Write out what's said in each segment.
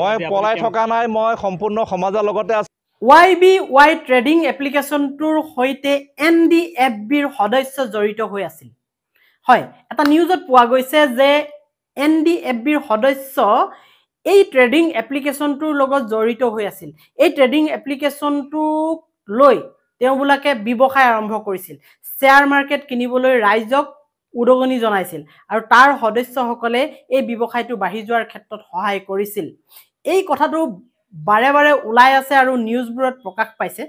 মই পলাই থকা নাই মই সম্পূৰ্ণ সমাজৰ লগতে আছো ৱাই বি ৱাই ট্ৰেডিং এপ্লিকেশ্যনটোৰ সৈতে এন ডি এফ বিৰ সদস্য জড়িত হৈ আছিল হয় এটা নিউজত পোৱা গৈছে যে এন ডি এফ বিৰ সদস্য এই ট্ৰেডিং এপ্লিকেশ্যনটোৰ লগত জড়িত হৈ আছিল এই ট্ৰেডিং এপ্লিকেশ্যনটোক লৈ তেওঁবিলাকে ব্যৱসায় আৰম্ভ কৰিছিল শ্বেয়াৰ মাৰ্কেট কিনিবলৈ ৰাইজক উদগনি জনাইছিল আৰু তাৰ সদস্যসকলে এই ব্যৱসায়টো বাঢ়ি যোৱাৰ ক্ষেত্ৰত সহায় কৰিছিল এই কথাটো বাৰে বাৰে ওলাই আছে আৰু নিউজবোৰত প্ৰকাশ পাইছে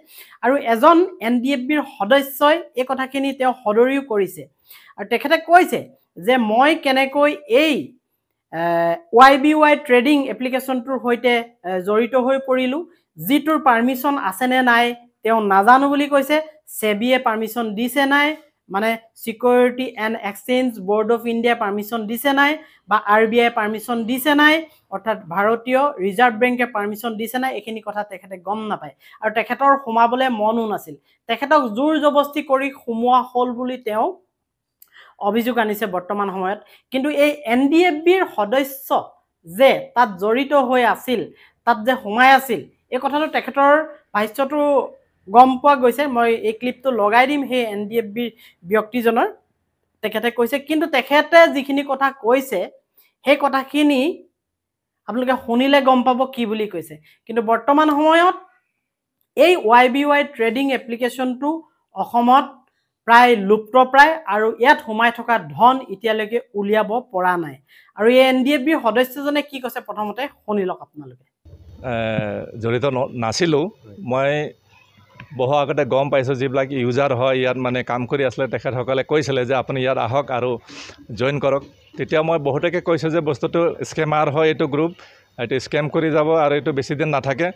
আৰু এজন এন ডি এফ বিৰ সদস্যই এই কথাখিনি তেওঁ সদৰিও কৰিছে আৰু তেখেতে কৈছে যে মই কেনেকৈ এই ৱাই বি ৱাই ট্ৰেডিং এপ্লিকেশ্যনটোৰ সৈতে জড়িত হৈ পৰিলোঁ যিটোৰ পাৰ্মিশ্যন আছেনে নাই তেওঁ নাজানো বুলি কৈছে ছেবিয়ে পাৰ্মিশ্যন দিছে নাই মানে security and exchange board of ইণ্ডিয়াই পাৰ্মিশ্যন দিছে নাই বা আৰ বি আই পাৰ্মিশ্যন দিছে নাই অৰ্থাৎ ভাৰতীয় ৰিজাৰ্ভ বেংকে পাৰ্মিশ্যন দিছে নাই এইখিনি কথা তেখেতে গম নাপায় আৰু তেখেতৰ সোমাবলৈ মনো নাছিল তেখেতক জোৰ জবস্তি কৰি সোমোৱা হ'ল বুলি তেওঁ অভিযোগ আনিছে বৰ্তমান সময়ত কিন্তু এই এন ডি এফ বিৰ সদস্য যে তাত জড়িত হৈ আছিল তাত যে সোমাই আছিল এই কথাটো তেখেতৰ ভাষ্যটো গম পোৱা গৈছে মই এই ক্লিপটো লগাই দিম সেই এন ডি এফ বিৰ ব্যক্তিজনৰ তেখেতে কৈছে কিন্তু তেখেতে যিখিনি কথা কৈছে সেই কথাখিনি আপোনালোকে শুনিলে গম পাব কি বুলি কৈছে কিন্তু বৰ্তমান সময়ত এই ৱাই বি ৱাই ট্ৰেডিং এপ্লিকেশ্যনটো অসমত প্ৰায় লুপ্তপ্ৰায় আৰু ইয়াত সোমাই থকা ধন এতিয়ালৈকে উলিয়াব পৰা নাই আৰু এই এন ডি এফ বিৰ সদস্যজনে কি কৈছে প্ৰথমতে শুনি লওক আপোনালোকে জড়িত নাছিলোঁ মই বহু আগতে গম পাইছোঁ যিবিলাক ইউজাৰ হয় ইয়াত মানে কাম কৰি আছিলে তেখেতসকলে কৈছিলে যে আপুনি ইয়াত আহক আৰু জইন কৰক তেতিয়া মই বহুতকে কৈছোঁ যে বস্তুটো স্কেমাৰ হয় এইটো গ্ৰুপ এইটো স্কেম কৰি যাব আৰু এইটো বেছিদিন নাথাকে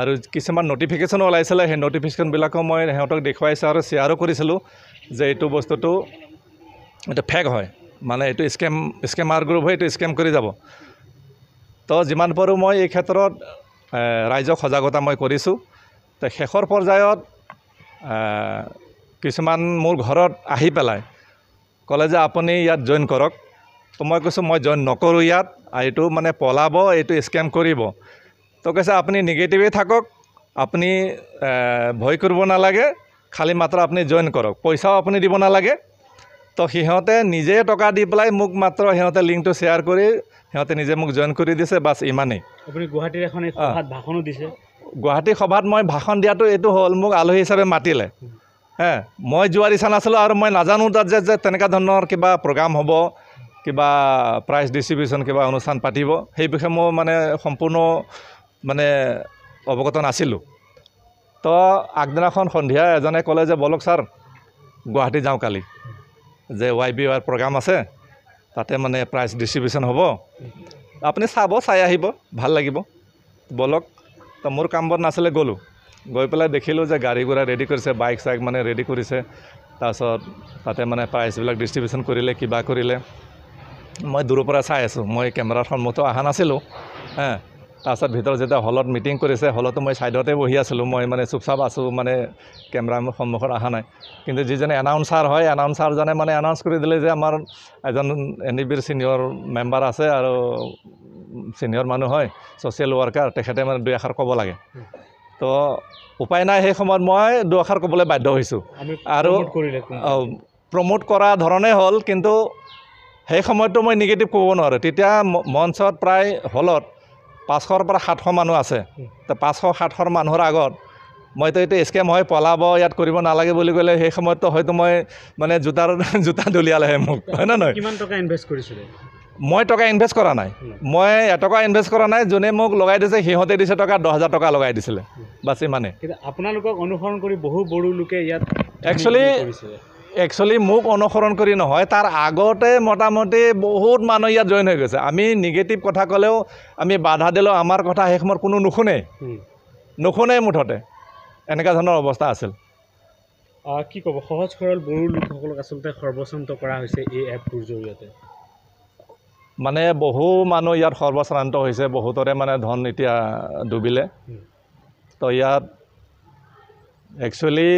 আৰু কিছুমান ন'টিফিকেশ্যন ওলাইছিলে সেই ন'টিফিকেশ্যনবিলাকো মই সিহঁতক দেখুৱাইছোঁ আৰু শ্বেয়াৰো কৰিছিলোঁ যে এইটো বস্তুটো এইটো ফেক হয় মানে এইটো স্কেম স্কেমাৰ গ্ৰুপ হয় এইটো স্কেম কৰি যাব তো যিমান পাৰোঁ মই এই ক্ষেত্ৰত ৰাইজক সজাগতা মই কৰিছোঁ তো শেষৰ পৰ্যায়ত কিছুমান মোৰ ঘৰত আহি পেলাই ক'লে যে আপুনি ইয়াত জইন কৰক তো মই কৈছোঁ মই জইন নকৰোঁ ইয়াত এইটো মানে পলাব এইটো স্কেম কৰিব তো কৈছে আপুনি নিগেটিভেই থাকক আপুনি ভয় কৰিব নালাগে খালী মাত্ৰ আপুনি জইন কৰক পইচাও আপুনি দিব নালাগে তো সিহঁতে নিজে টকা দি পেলাই মোক মাত্ৰ সিহঁতে লিংকটো শ্বেয়াৰ কৰি সিহঁতে নিজে মোক জইন কৰি দিছে বাছ ইমানেই আপুনি গুৱাহাটীৰ এখন ভাষণো দিছে গুৱাহাটী সভাত মই ভাষণ দিয়াটো এইটো হ'ল মোক আলহী হিচাপে মাতিলে হে মই যোৱাৰ ইচ্ছা নাছিলোঁ আৰু মই নাজানো তাত যে যে তেনেকুৱা ধৰণৰ কিবা প্ৰগ্ৰাম হ'ব কিবা প্ৰাইজ ডিষ্ট্ৰিবিউশ্যন কিবা অনুষ্ঠান পাতিব সেই বিষয়ে মই মানে সম্পূৰ্ণ মানে অৱগত নাছিলোঁ তো আগদিনাখন সন্ধিয়া এজনে ক'লে যে বলক ছাৰ গুৱাহাটী যাওঁ কালি যে ৱাই বি ৱাইৰ প্ৰগ্ৰাম আছে তাতে মানে প্ৰাইজ ডিষ্ট্ৰিবিউশ্যন হ'ব আপুনি চাব চাই আহিব ভাল লাগিব বলক তো মোৰ কাম বন নাছিলে গ'লোঁ গৈ পেলাই দেখিলোঁ যে গুড়া ৰেডি কৰিছে বাইক চাইক মানে ৰেডি কৰিছে তাৰপাছত তাতে মানে প্ৰাইজবিলাক ডিষ্ট্ৰিবিউশ্যন কৰিলে কিবা কৰিলে মই দূৰৰ পৰা চাই আছোঁ মই কেমেৰাৰ সন্মুখতো অহা নাছিলোঁ হা তাৰপাছত ভিতৰত যেতিয়া হলত মিটিং কৰিছে হলতো মই ছাইডতে বহি আছিলোঁ মই মানে চুপচাপ আছোঁ মানে কেমেৰা সন্মুখত অহা নাই কিন্তু যিজনে এনাউন্সাৰ হয় এনাউন্সাৰজনে মানে এনাউন্স কৰি দিলে যে আমাৰ এজন এন ই বিৰ ছিনিয়ৰ মেম্বাৰ আছে আৰু চিনিয়ৰ মানুহ হয় ছ'চিয়েল ৱৰ্কাৰ তেখেতে মানে দুই এষাৰ ক'ব লাগে তো উপায় নাই সেই সময়ত মই দুই এষাৰ ক'বলৈ বাধ্য হৈছোঁ আৰু প্ৰমোট কৰা ধৰণেই হ'ল কিন্তু সেই সময়তো মই নিগেটিভ ক'ব নোৱাৰোঁ তেতিয়া মঞ্চত প্ৰায় হলত পাঁচশৰ পৰা সাতশ মানুহ আছে তো পাঁচশ সাতশৰ মানুহৰ আগত মইতো এতিয়া স্কেম হয় পলাব ইয়াত কৰিব নালাগে বুলি ক'লে সেই সময়ততো হয়তো মই মানে জোতাৰ জোতা দলিয়ালেহে মোক হয় নহয় কিমান টকা ইনভেষ্ট কৰিছিলোঁ মই টকা ইনভেষ্ট কৰা নাই মই এটকা ইনভেষ্ট কৰা নাই যোনে মোক লগাই দিছে সিহঁতে দিছে টকা দহ হাজাৰ টকা লগাই দিছিলে বাছ মানে আপোনালোকক অনুসৰণ কৰি বহু বড়ো লোকে ইয়াত একচুৱেলি একচুৱেলি মোক অনুসৰণ কৰি নহয় তাৰ আগতে মোটামুটি বহুত মানুহ ইয়াত জইন হৈ গৈছে আমি নিগেটিভ কথা ক'লেও আমি বাধা দিলেও আমাৰ কথা সেই সময়ত কোনো নুশুনেই নুশুনেই মুঠতে এনেকুৱা ধৰণৰ অৱস্থা আছিল কি ক'ব সহজ সৰল বড়ো লোকসকলক আচলতে সৰ্বচন্ত কৰা হৈছে এই এপটোৰ জৰিয়তে মানে বহু মানুহ ইয়াত সৰ্বশ্ৰান্ত হৈছে বহুতৰে মানে ধন এতিয়া ডুবিলে তো ইয়াত একচুৱেলি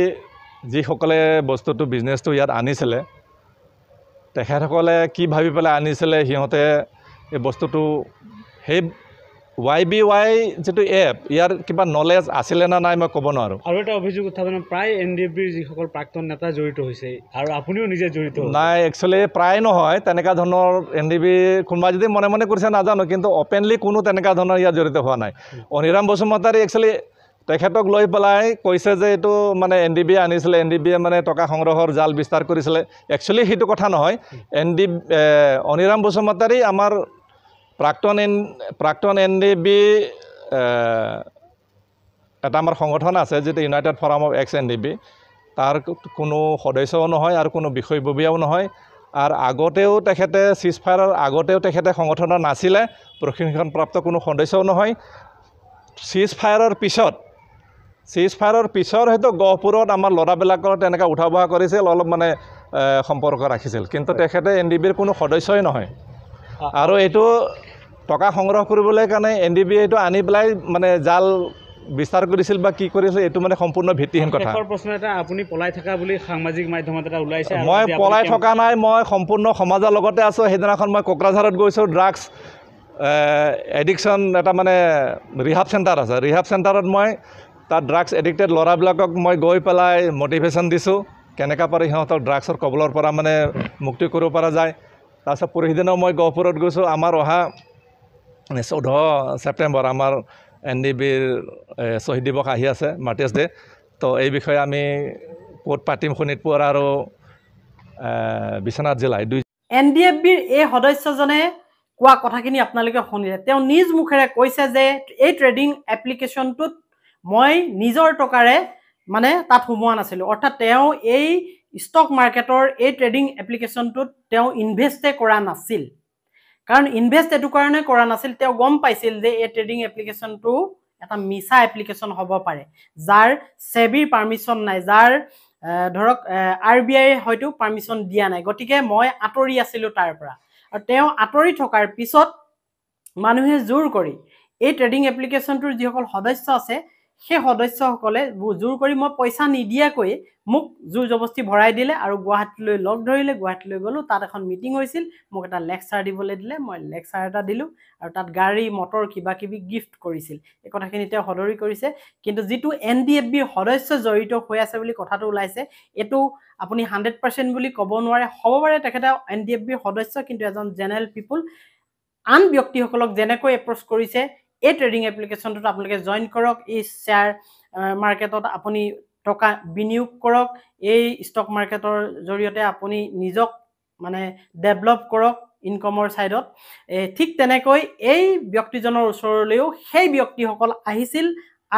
যিসকলে বস্তুটো বিজনেছটো ইয়াত আনিছিলে তেখেতসকলে কি ভাবি পেলাই আনিছিলে সিহঁতে এই বস্তুটো সেই ৱাই বি ৱাই যিটো এপ ইয়াৰ কিবা নলেজ আছিলে নে নাই মই ক'ব নোৱাৰোঁ আৰু এটা অভিযোগ উত্থাপন প্ৰায় এন ডি এফ বিৰ যিসকল প্ৰাক্তন নেতা জড়িত হৈছে আৰু আপুনিও নিজে জড়িত নাই একচুৱেলি প্ৰায় নহয় তেনেকুৱা ধৰণৰ এন ডি বি কোনোবা যদি মনে মনে কৰিছে নাজানো কিন্তু অপেনলি কোনো তেনেকুৱা ধৰণৰ ইয়াত জড়িত হোৱা নাই অনিৰাম বসুমতাৰী একচুৱেলি তেখেতক লৈ পেলাই কৈছে যে এইটো মানে এন ডি বি এ আনিছিলে এন ডি বি এ মানে টকা সংগ্ৰহৰ জাল বিস্তাৰ কৰিছিলে একচুৱেলি সেইটো কথা নহয় এন ডি অনিৰাম বসুমতাৰী আমাৰ প্ৰাক্তন এন প্ৰাক্তন এন ডি বি এটা আমাৰ সংগঠন আছে যিটো united forum of X N D B তাৰ কোনো সদস্যও নহয় আৰু কোনো বিষয়ববীয়াও নহয় আৰু আগতেও তেখেতে চিজ ফায়াৰৰ আগতেও তেখেতে সংগঠনৰ নাছিলে প্ৰশিক্ষণপ্ৰাপ্ত কোনো সদস্যও নহয় চিজ ফায়াৰৰ পিছত চিজ ফায়াৰৰ পিছৰ হয়তো গহপুৰত আমাৰ ল'ৰাবিলাকৰ তেনেকৈ উঠা বহা কৰিছিল অলপ মানে সম্পৰ্ক ৰাখিছিল কিন্তু তেখেতে এন ডি বিৰ কোনো সদস্যই নহয় আৰু এইটো টকা সংগ্ৰহ কৰিবলৈ কাৰণে এন ডি বি এটো আনি পেলাই মানে জাল বিস্তাৰ কৰিছিল বা কি কৰিছিল এইটো মানে সম্পূৰ্ণ ভিত্তিহীন কথা প্ৰশ্ন এটা বুলি সাংবাদিক মাধ্যমত এটা ওলাইছে মই পলাই থকা নাই মই সম্পূৰ্ণ সমাজৰ লগতে আছোঁ সেইদিনাখন মই কোকৰাঝাৰত গৈছোঁ ড্ৰাগছ এডিকশ্যন এটা মানে ৰিহাব চেণ্টাৰ আছে ৰিহাব চেণ্টাৰত মই তাত ড্ৰাগছ এডিক্টেড ল'ৰাবিলাকক মই গৈ পেলাই মটিভেশ্যন দিছোঁ কেনেকুৱা পাৰি সিহঁতক ড্ৰাগছৰ কবলৰ পৰা মানে মুক্তি কৰিব পৰা যায় তাৰপিছত পৰহিদিনাও মই গহপুৰত গৈছোঁ আমাৰ অহা চৈধ্য ছেপ্টেম্বৰ আমাৰ এন ডি বিৰ শ্বহীদ দিৱস আহি আছে মাৰ্টিয়াছ ডে তো এই বিষয়ে আমি ক'ত পাতিম শোণিতপুৰ আৰু বিশ্বনাথ জিলাই দুই এন ডি এফ বিৰ এই সদস্যজনে কোৱা কথাখিনি আপোনালোকে শুনিলে তেওঁ নিজ মুখেৰে কৈছে যে এই ট্ৰেডিং এপ্লিকেশ্যনটোত মই নিজৰ টকাৰে মানে তাত সোমোৱা নাছিলোঁ অৰ্থাৎ তেওঁ এই ষ্টক মাৰ্কেটৰ এই ট্ৰেডিং এপ্লিকেশ্যনটোত তেওঁ ইনভেষ্টে কৰা নাছিল কাৰণ ইনভেষ্ট এইটো কাৰণে কৰা নাছিল তেওঁ গম পাইছিল যে এই ট্ৰেডিং এপ্লিকেশ্যনটো এটা মিছা এপ্লিকেশ্যন হ'ব পাৰে যাৰ ছেবিৰ পাৰ্মিশ্যন নাই যাৰ ধৰক আৰ বি আইয়ে হয়তো পাৰ্মিশ্যন দিয়া নাই গতিকে মই আঁতৰি আছিলোঁ তাৰ পৰা আৰু তেওঁ আঁতৰি থকাৰ পিছত মানুহে জোৰ কৰি এই ট্ৰেডিং এপ্লিকেশ্যনটোৰ যিসকল সদস্য আছে সেই সদস্যসকলে জোৰ কৰি মই পইচা নিদিয়াকৈ মোক জোৰ জবস্তি ভৰাই দিলে আৰু গুৱাহাটীলৈ লগ ধৰিলে গুৱাহাটীলৈ গ'লোঁ তাত এখন মিটিং হৈছিল মোক এটা লেকচাৰ দিবলৈ দিলে মই লেকচাৰ এটা দিলোঁ আৰু তাত গাড়ী মটৰ কিবা কিবি গিফ্ট কৰিছিল এই কথাখিনি তেওঁ সদৰি কৰিছে কিন্তু যিটো এন ডি এফ বিৰ সদস্য জড়িত হৈ আছে বুলি কথাটো ওলাইছে এইটো আপুনি হাণ্ড্ৰেড পাৰ্চেণ্ট বুলি ক'ব নোৱাৰে হ'ব পাৰে তেখেতে এন ডি এফ বিৰ সদস্য কিন্তু এজন জেনেৰেল পিপুল আন ব্যক্তিসকলক যেনেকৈ এপ্ৰ'চ কৰিছে এই ট্ৰেডিং এপ্লিকেশ্যনটোত আপোনালোকে জইন কৰক এই শ্বেয়াৰ মাৰ্কেটত আপুনি টকা বিনিয়োগ কৰক এই ষ্টক মাৰ্কেটৰ জৰিয়তে আপুনি নিজক মানে ডেভেলপ কৰক ইনকমৰ ছাইডত ঠিক তেনেকৈ এই ব্যক্তিজনৰ ওচৰলৈও সেই ব্যক্তিসকল আহিছিল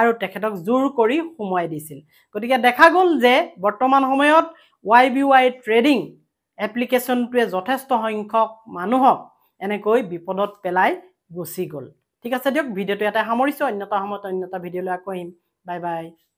আৰু তেখেতক জোৰ কৰি সোমোৱাই দিছিল গতিকে দেখা গ'ল যে বৰ্তমান সময়ত ৱাই বি ৱাই ট্ৰেডিং এপ্লিকেশ্যনটোৱে যথেষ্ট সংখ্যক মানুহক এনেকৈ বিপদত পেলাই গুচি গ'ল ঠিক আছে দিয়ক ভিডিঅ'টো ইয়াতে সামৰিছোঁ অন্যতা সময়ত অন্য অন্যতা ভিডিঅ'লৈ আকৌ আহিম বাই বাই